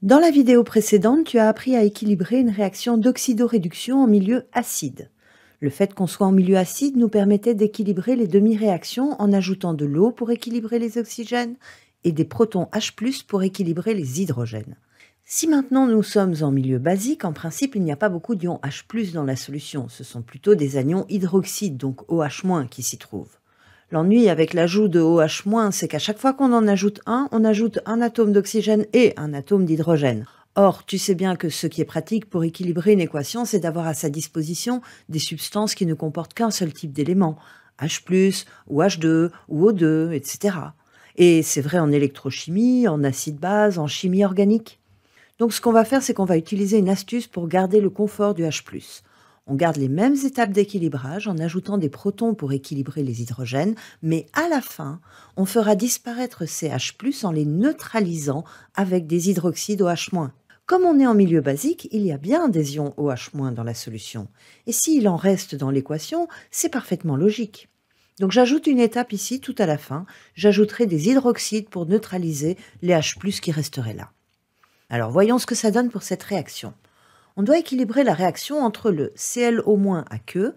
Dans la vidéo précédente, tu as appris à équilibrer une réaction d'oxydoréduction en milieu acide. Le fait qu'on soit en milieu acide nous permettait d'équilibrer les demi-réactions en ajoutant de l'eau pour équilibrer les oxygènes et des protons H+, pour équilibrer les hydrogènes. Si maintenant nous sommes en milieu basique, en principe il n'y a pas beaucoup d'ions H+, dans la solution, ce sont plutôt des anions hydroxydes, donc OH- qui s'y trouvent. L'ennui avec l'ajout de OH-, c'est qu'à chaque fois qu'on en ajoute un, on ajoute un atome d'oxygène et un atome d'hydrogène. Or, tu sais bien que ce qui est pratique pour équilibrer une équation, c'est d'avoir à sa disposition des substances qui ne comportent qu'un seul type d'élément, H+, ou H2, ou O2, etc. Et c'est vrai en électrochimie, en acide-base, en chimie organique. Donc ce qu'on va faire, c'est qu'on va utiliser une astuce pour garder le confort du H+. On garde les mêmes étapes d'équilibrage en ajoutant des protons pour équilibrer les hydrogènes, mais à la fin, on fera disparaître ces H+, en les neutralisant avec des hydroxydes OH-. Comme on est en milieu basique, il y a bien des ions OH- dans la solution. Et s'il en reste dans l'équation, c'est parfaitement logique. Donc j'ajoute une étape ici tout à la fin. J'ajouterai des hydroxydes pour neutraliser les H qui resteraient là. Alors voyons ce que ça donne pour cette réaction on doit équilibrer la réaction entre le ClO- à queue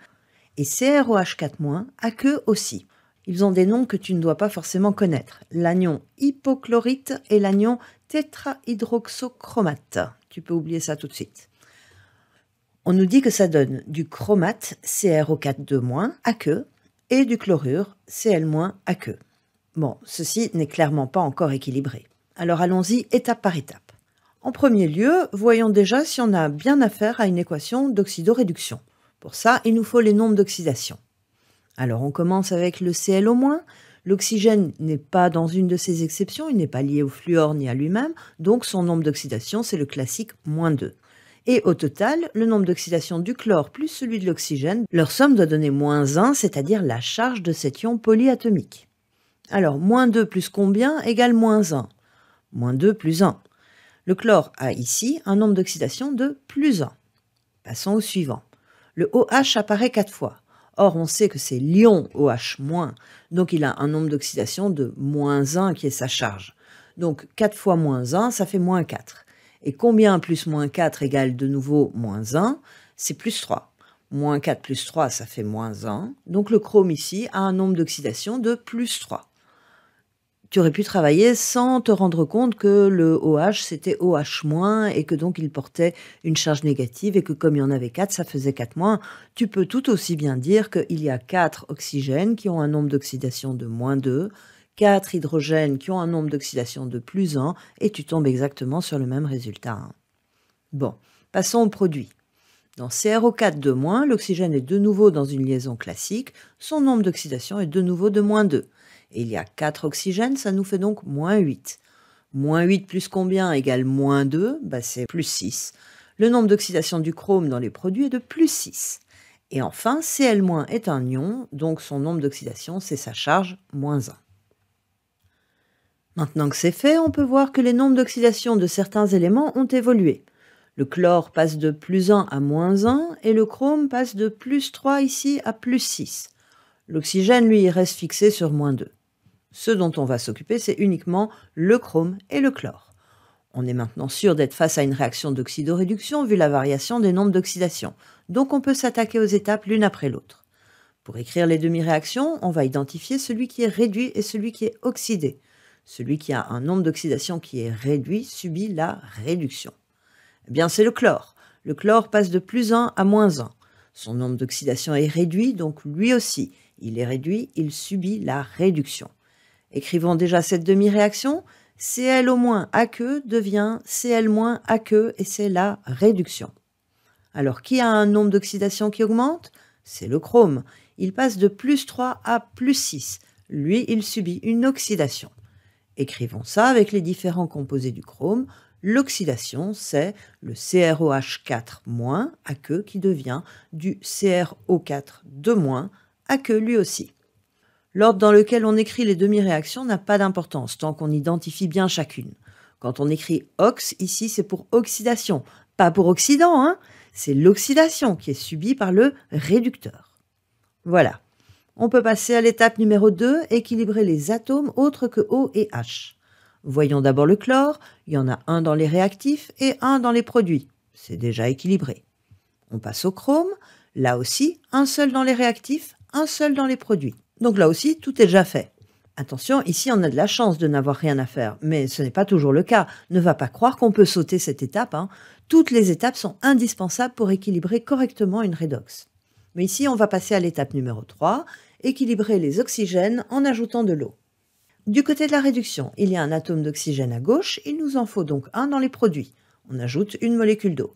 et CROH4- à queue aussi. Ils ont des noms que tu ne dois pas forcément connaître. L'anion hypochlorite et l'anion tétrahydroxochromate. Tu peux oublier ça tout de suite. On nous dit que ça donne du chromate cro 4 à queue et du chlorure Cl- à queue. Bon, ceci n'est clairement pas encore équilibré. Alors allons-y étape par étape. En premier lieu, voyons déjà si on a bien affaire à une équation d'oxydoréduction. Pour ça, il nous faut les nombres d'oxydation. Alors on commence avec le Cl au moins. L'oxygène n'est pas dans une de ces exceptions, il n'est pas lié au fluor ni à lui-même, donc son nombre d'oxydation, c'est le classique moins 2. Et au total, le nombre d'oxydation du chlore plus celui de l'oxygène, leur somme doit donner moins 1, c'est-à-dire la charge de cet ion polyatomique. Alors, moins 2 plus combien égale moins 1 Moins 2 plus 1. Le chlore a ici un nombre d'oxydation de plus 1. Passons au suivant. Le OH apparaît 4 fois. Or, on sait que c'est l'ion OH-, donc il a un nombre d'oxydation de moins 1 qui est sa charge. Donc 4 fois moins 1, ça fait moins 4. Et combien plus moins 4 égale de nouveau moins 1 C'est plus 3. Moins 4 plus 3, ça fait moins 1. Donc le chrome ici a un nombre d'oxydation de plus 3 tu aurais pu travailler sans te rendre compte que le OH, c'était OH- et que donc il portait une charge négative et que comme il y en avait 4, ça faisait 4 moins. Tu peux tout aussi bien dire qu'il y a 4 oxygènes qui ont un nombre d'oxydation de moins 2, 4 hydrogènes qui ont un nombre d'oxydation de plus 1, et tu tombes exactement sur le même résultat. Bon, passons au produit. Dans CRO4 de moins, l'oxygène est de nouveau dans une liaison classique, son nombre d'oxydation est de nouveau de moins 2. Et il y a 4 oxygènes, ça nous fait donc moins 8. Moins 8 plus combien égale moins 2 bah C'est plus 6. Le nombre d'oxydation du chrome dans les produits est de plus 6. Et enfin, Cl- est un ion, donc son nombre d'oxydation, c'est sa charge, moins 1. Maintenant que c'est fait, on peut voir que les nombres d'oxydation de certains éléments ont évolué. Le chlore passe de plus 1 à moins 1 et le chrome passe de plus 3 ici à plus 6. L'oxygène, lui, reste fixé sur moins 2. Ce dont on va s'occuper, c'est uniquement le chrome et le chlore. On est maintenant sûr d'être face à une réaction d'oxydoréduction vu la variation des nombres d'oxydation, donc on peut s'attaquer aux étapes l'une après l'autre. Pour écrire les demi-réactions, on va identifier celui qui est réduit et celui qui est oxydé. Celui qui a un nombre d'oxydation qui est réduit subit la réduction. Eh bien, c'est le chlore. Le chlore passe de plus 1 à moins 1. Son nombre d'oxydation est réduit, donc lui aussi, il est réduit, il subit la réduction. Écrivons déjà cette demi-réaction. Cl au moins devient Cl moins aqueux et c'est la réduction. Alors qui a un nombre d'oxydation qui augmente C'est le chrome. Il passe de plus 3 à plus 6. Lui, il subit une oxydation. Écrivons ça avec les différents composés du chrome. L'oxydation, c'est le CROH4- aqueux qui devient du CRO4-2- aqueux lui aussi. L'ordre dans lequel on écrit les demi-réactions n'a pas d'importance tant qu'on identifie bien chacune. Quand on écrit ox, ici c'est pour oxydation, pas pour oxydant, hein. c'est l'oxydation qui est subie par le réducteur. Voilà. On peut passer à l'étape numéro 2, équilibrer les atomes autres que O et H. Voyons d'abord le chlore, il y en a un dans les réactifs et un dans les produits. C'est déjà équilibré. On passe au chrome, là aussi, un seul dans les réactifs, un seul dans les produits. Donc là aussi, tout est déjà fait. Attention, ici on a de la chance de n'avoir rien à faire, mais ce n'est pas toujours le cas. Ne va pas croire qu'on peut sauter cette étape. Hein. Toutes les étapes sont indispensables pour équilibrer correctement une redox. Mais ici on va passer à l'étape numéro 3, équilibrer les oxygènes en ajoutant de l'eau. Du côté de la réduction, il y a un atome d'oxygène à gauche, il nous en faut donc un dans les produits. On ajoute une molécule d'eau.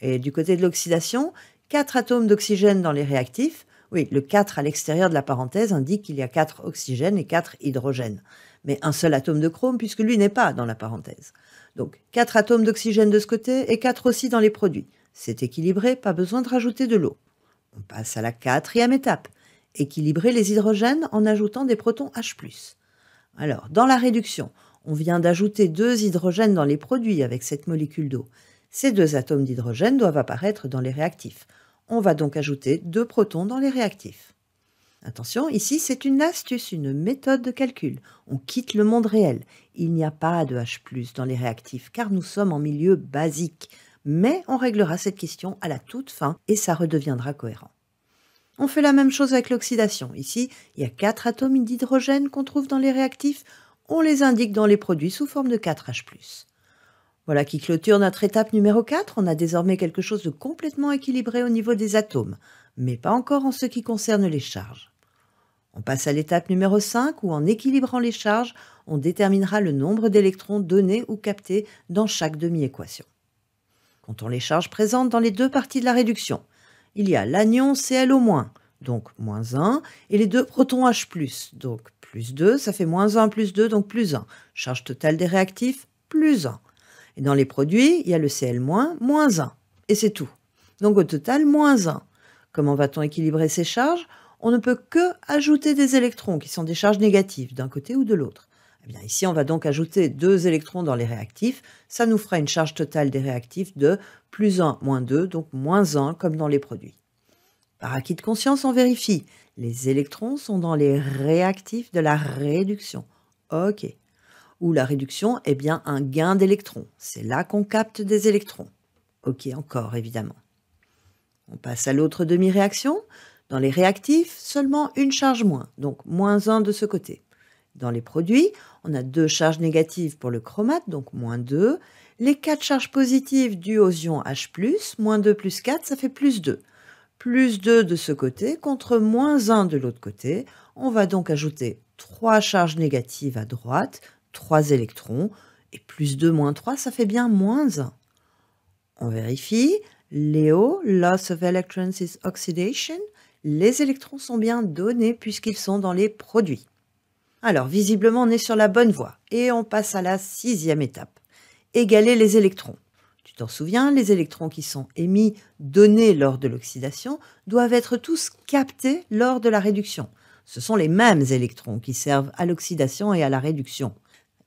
Et du côté de l'oxydation, 4 atomes d'oxygène dans les réactifs. Oui, le 4 à l'extérieur de la parenthèse indique qu'il y a 4 oxygènes et 4 hydrogènes. Mais un seul atome de chrome puisque lui n'est pas dans la parenthèse. Donc 4 atomes d'oxygène de ce côté et 4 aussi dans les produits. C'est équilibré, pas besoin de rajouter de l'eau. On passe à la quatrième étape. Équilibrer les hydrogènes en ajoutant des protons H alors, dans la réduction, on vient d'ajouter deux hydrogènes dans les produits avec cette molécule d'eau. Ces deux atomes d'hydrogène doivent apparaître dans les réactifs. On va donc ajouter deux protons dans les réactifs. Attention, ici c'est une astuce, une méthode de calcul. On quitte le monde réel. Il n'y a pas de H dans les réactifs car nous sommes en milieu basique. Mais on réglera cette question à la toute fin et ça redeviendra cohérent. On fait la même chose avec l'oxydation. Ici, il y a 4 atomes d'hydrogène qu'on trouve dans les réactifs. On les indique dans les produits sous forme de 4H+. Voilà qui clôture notre étape numéro 4. On a désormais quelque chose de complètement équilibré au niveau des atomes, mais pas encore en ce qui concerne les charges. On passe à l'étape numéro 5 où en équilibrant les charges, on déterminera le nombre d'électrons donnés ou captés dans chaque demi-équation. Comptons les charges présentes dans les deux parties de la réduction il y a l'anion Cl au moins, donc moins 1, et les deux protons H+, donc plus 2, ça fait moins 1 plus 2, donc plus 1. Charge totale des réactifs, plus 1. Et dans les produits, il y a le Cl-, moins 1, et c'est tout. Donc au total, moins 1. Comment va-t-on équilibrer ces charges On ne peut que ajouter des électrons, qui sont des charges négatives, d'un côté ou de l'autre. Eh ici, on va donc ajouter deux électrons dans les réactifs. Ça nous fera une charge totale des réactifs de plus 1, moins 2, donc moins 1, comme dans les produits. Par acquis de conscience, on vérifie. Les électrons sont dans les réactifs de la réduction. OK. Ou la réduction est eh bien un gain d'électrons. C'est là qu'on capte des électrons. OK encore, évidemment. On passe à l'autre demi-réaction. Dans les réactifs, seulement une charge moins, donc moins 1 de ce côté. Dans les produits, on a deux charges négatives pour le chromate, donc moins 2. Les quatre charges positives dues aux ions H+, moins 2 plus 4, ça fait plus 2. Plus 2 de ce côté contre moins 1 de l'autre côté. On va donc ajouter trois charges négatives à droite, trois électrons, et plus 2 moins 3, ça fait bien moins 1. On vérifie. Léo, e loss of electrons is oxidation. Les électrons sont bien donnés puisqu'ils sont dans les produits. Alors, visiblement, on est sur la bonne voie. Et on passe à la sixième étape. Égaler les électrons. Tu t'en souviens, les électrons qui sont émis, donnés lors de l'oxydation, doivent être tous captés lors de la réduction. Ce sont les mêmes électrons qui servent à l'oxydation et à la réduction.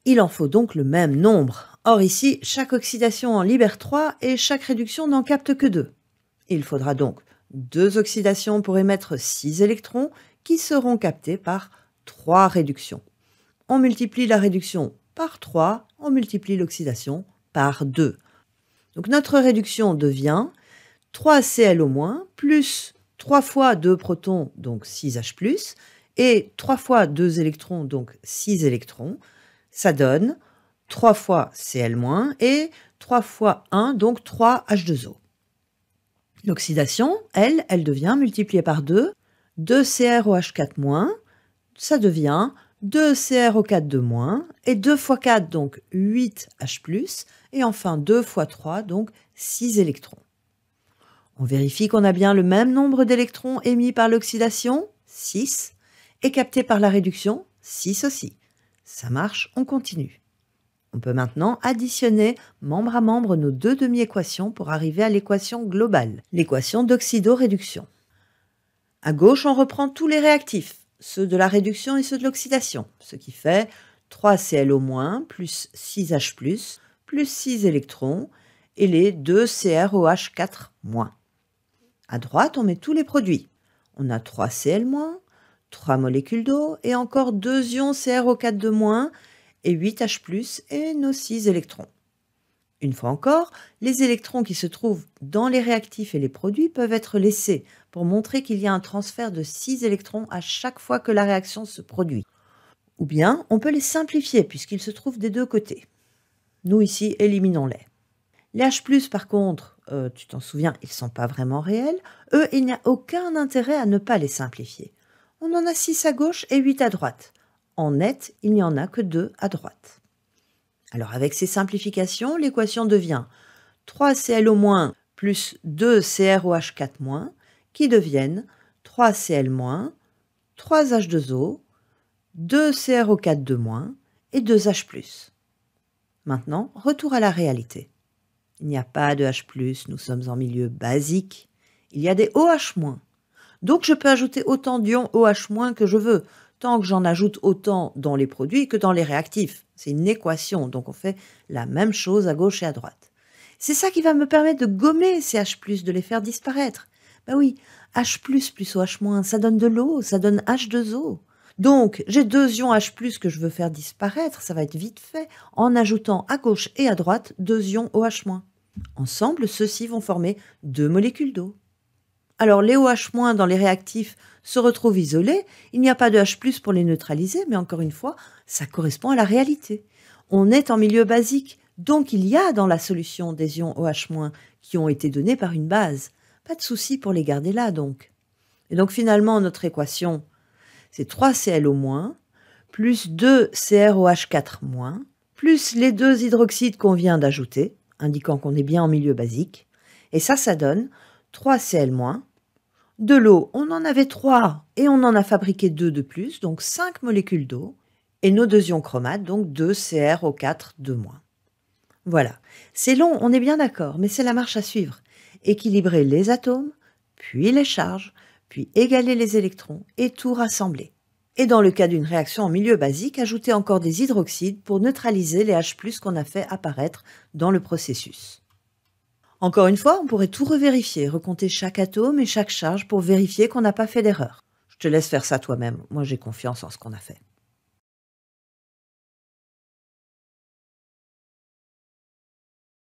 Il en faut donc le même nombre. Or ici, chaque oxydation en libère 3 et chaque réduction n'en capte que 2. Il faudra donc deux oxydations pour émettre 6 électrons qui seront captés par 3 réductions. On multiplie la réduction par 3, on multiplie l'oxydation par 2. Donc notre réduction devient 3Cl au moins plus 3 fois 2 protons, donc 6H+, et 3 fois 2 électrons, donc 6 électrons. Ça donne 3 fois Cl- et 3 fois 1, donc 3H2O. L'oxydation, elle, elle devient multipliée par 2, 2CrOH4-, ça devient 2 CrO4 de moins, et 2 x 4, donc 8 H+, et enfin 2 x 3, donc 6 électrons. On vérifie qu'on a bien le même nombre d'électrons émis par l'oxydation, 6, et captés par la réduction, 6 aussi. Ça marche, on continue. On peut maintenant additionner membre à membre nos deux demi-équations pour arriver à l'équation globale, l'équation d'oxydoréduction. À gauche, on reprend tous les réactifs ceux de la réduction et ceux de l'oxydation, ce qui fait 3 Cl plus 6H+, plus 6 électrons et les 2 CrOH4-. À droite, on met tous les produits. On a 3 Cl-, 3 molécules d'eau et encore 2 ions CrO4 de et 8H+, et nos 6 électrons. Une fois encore, les électrons qui se trouvent dans les réactifs et les produits peuvent être laissés pour montrer qu'il y a un transfert de 6 électrons à chaque fois que la réaction se produit. Ou bien, on peut les simplifier puisqu'ils se trouvent des deux côtés. Nous ici, éliminons-les. Les H+, par contre, euh, tu t'en souviens, ils ne sont pas vraiment réels. Eux, il n'y a aucun intérêt à ne pas les simplifier. On en a 6 à gauche et 8 à droite. En net, il n'y en a que 2 à droite. Alors avec ces simplifications, l'équation devient 3Cl plus 2CrOH4- qui deviennent 3Cl-, 3H2O, 2CrO4- et 2H+. Maintenant, retour à la réalité. Il n'y a pas de H+, nous sommes en milieu basique. Il y a des OH-. Donc je peux ajouter autant d'ions OH- que je veux que j'en ajoute autant dans les produits que dans les réactifs. C'est une équation, donc on fait la même chose à gauche et à droite. C'est ça qui va me permettre de gommer ces H+, de les faire disparaître. Ben oui, H+, plus OH-, ça donne de l'eau, ça donne H2O. Donc, j'ai deux ions H+, que je veux faire disparaître, ça va être vite fait, en ajoutant à gauche et à droite deux ions OH-. Ensemble, ceux-ci vont former deux molécules d'eau. Alors les OH- dans les réactifs se retrouvent isolés, il n'y a pas de H+ pour les neutraliser, mais encore une fois, ça correspond à la réalité. On est en milieu basique, donc il y a dans la solution des ions OH- qui ont été donnés par une base. Pas de souci pour les garder là donc. Et donc finalement notre équation, c'est 3Cl plus 2CrOH4- plus les deux hydroxydes qu'on vient d'ajouter, indiquant qu'on est bien en milieu basique. Et ça, ça donne 3 Cl-, de l'eau, on en avait 3 et on en a fabriqué 2 de plus, donc 5 molécules d'eau, et nos deux ions chromates, donc 2 CrO4 de moins. Voilà, c'est long, on est bien d'accord, mais c'est la marche à suivre. Équilibrer les atomes, puis les charges, puis égaler les électrons et tout rassembler. Et dans le cas d'une réaction en milieu basique, ajouter encore des hydroxydes pour neutraliser les H qu'on a fait apparaître dans le processus. Encore une fois, on pourrait tout revérifier, recompter chaque atome et chaque charge pour vérifier qu'on n'a pas fait d'erreur. Je te laisse faire ça toi-même, moi j'ai confiance en ce qu'on a fait.